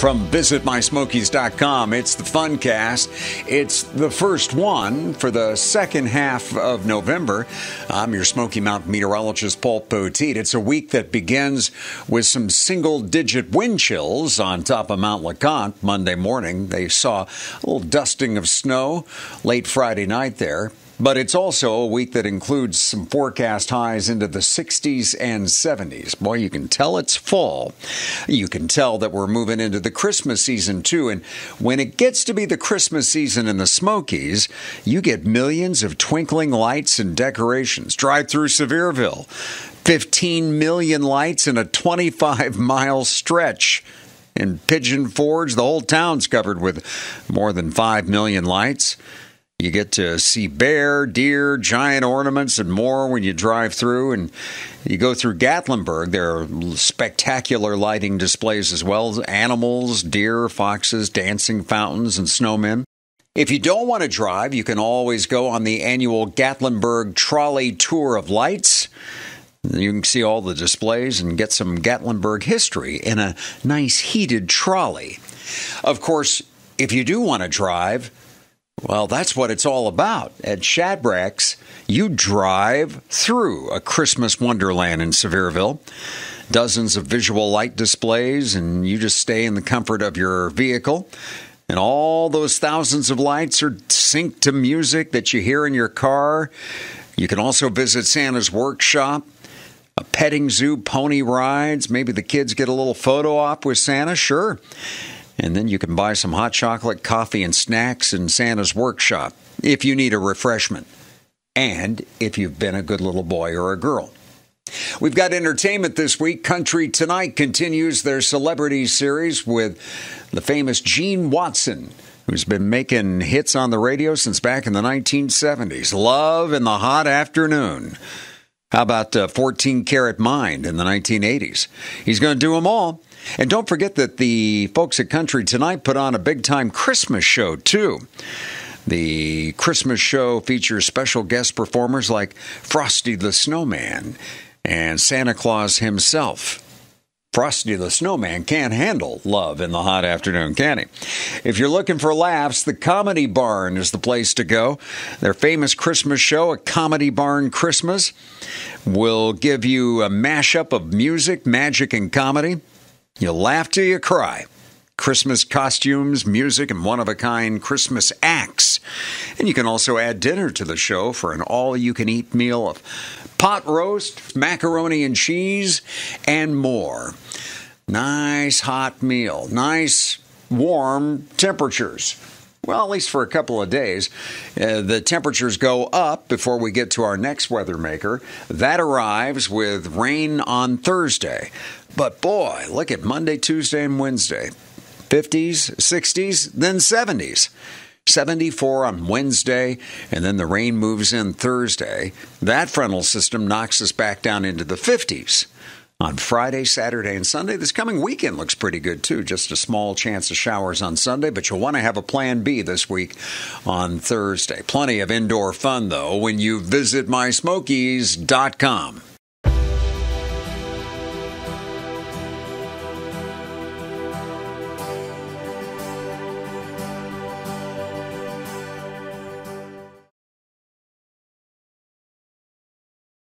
from visitmysmokies.com. It's the Funcast. It's the first one for the second half of November. I'm your Smoky Mountain meteorologist, Paul Poteet. It's a week that begins with some single digit wind chills on top of Mount LeConte Monday morning. They saw a little dusting of snow late Friday night there. But it's also a week that includes some forecast highs into the 60s and 70s. Boy, you can tell it's fall. You can tell that we're moving into the Christmas season too. And when it gets to be the Christmas season in the Smokies, you get millions of twinkling lights and decorations. Drive through Sevierville. 15 million lights in a 25 mile stretch. In Pigeon Forge, the whole town's covered with more than 5 million lights. You get to see bear, deer, giant ornaments, and more when you drive through. And you go through Gatlinburg, there are spectacular lighting displays as well animals, deer, foxes, dancing fountains, and snowmen. If you don't want to drive, you can always go on the annual Gatlinburg Trolley Tour of Lights. You can see all the displays and get some Gatlinburg history in a nice heated trolley. Of course, if you do want to drive, well, that's what it's all about. At Shadbrack's. you drive through a Christmas wonderland in Sevierville. Dozens of visual light displays, and you just stay in the comfort of your vehicle. And all those thousands of lights are synced to music that you hear in your car. You can also visit Santa's workshop, a petting zoo, pony rides. Maybe the kids get a little photo op with Santa, sure. And then you can buy some hot chocolate, coffee, and snacks in Santa's workshop if you need a refreshment and if you've been a good little boy or a girl. We've got entertainment this week. Country Tonight continues their celebrity series with the famous Gene Watson, who's been making hits on the radio since back in the 1970s. Love in the Hot Afternoon. How about uh, 14 Karat Mind in the 1980s? He's going to do them all. And don't forget that the folks at Country Tonight put on a big time Christmas show, too. The Christmas show features special guest performers like Frosty the Snowman and Santa Claus himself. Frosty the Snowman can't handle love in the hot afternoon, can he? If you're looking for laughs, the Comedy Barn is the place to go. Their famous Christmas show, A Comedy Barn Christmas, will give you a mashup of music, magic, and comedy. You'll laugh till you cry. Christmas costumes, music, and one of a kind Christmas acts. And you can also add dinner to the show for an all you can eat meal of pot roast, macaroni and cheese, and more. Nice hot meal, nice warm temperatures. Well, at least for a couple of days. Uh, the temperatures go up before we get to our next weather maker. That arrives with rain on Thursday. But boy, look at Monday, Tuesday, and Wednesday 50s, 60s, then 70s. 74 on Wednesday, and then the rain moves in Thursday. That frontal system knocks us back down into the 50s. On Friday, Saturday, and Sunday, this coming weekend looks pretty good too. Just a small chance of showers on Sunday, but you'll want to have a plan B this week on Thursday. Plenty of indoor fun though when you visit mysmokies.com.